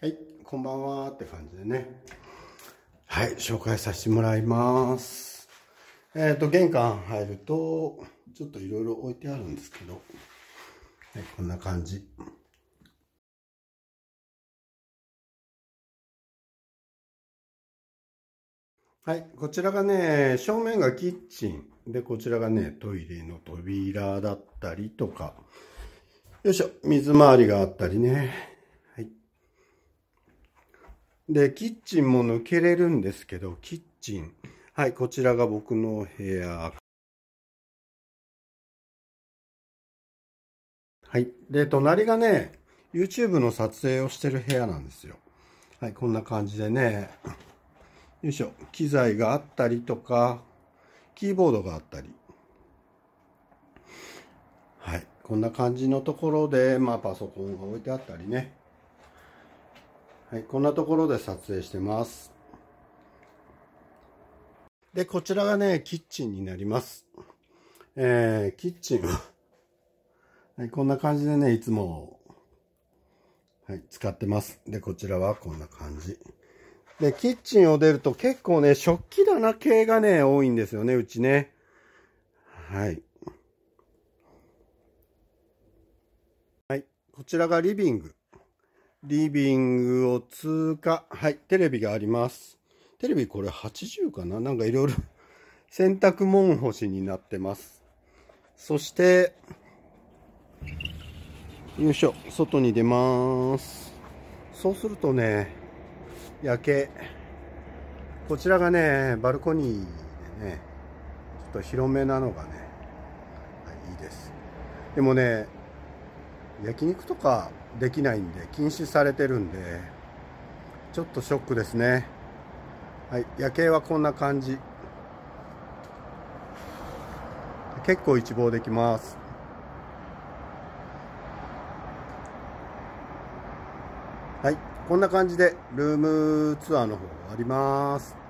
はい、こんばんはって感じでね。はい、紹介させてもらいます。えっ、ー、と、玄関入ると、ちょっといろいろ置いてあるんですけど、はい、こんな感じ。はい、こちらがね、正面がキッチン。で、こちらがね、トイレの扉だったりとか、よいしょ、水回りがあったりね。で、キッチンも抜けれるんですけど、キッチン。はい、こちらが僕の部屋。はい。で、隣がね、YouTube の撮影をしてる部屋なんですよ。はい、こんな感じでね、よいしょ、機材があったりとか、キーボードがあったり。はい、こんな感じのところで、まあパソコンが置いてあったりね。はい、こんなところで撮影してます。で、こちらがね、キッチンになります。えー、キッチンは はい、こんな感じでね、いつも、はい、使ってます。で、こちらはこんな感じ。で、キッチンを出ると結構ね、食器棚系がね、多いんですよね、うちね。はい。はい、こちらがリビング。リビングを通過。はい、テレビがあります。テレビこれ80かななんかいろいろ 洗濯物干しになってます。そして、よいしょ、外に出ます。そうするとね、夜景。こちらがね、バルコニーでね、ちょっと広めなのがね、はい、いいです。でもね、焼肉とかできないんで禁止されてるんでちょっとショックですねはい夜景はこんな感じ結構一望できますはいこんな感じでルームツアーの方終わります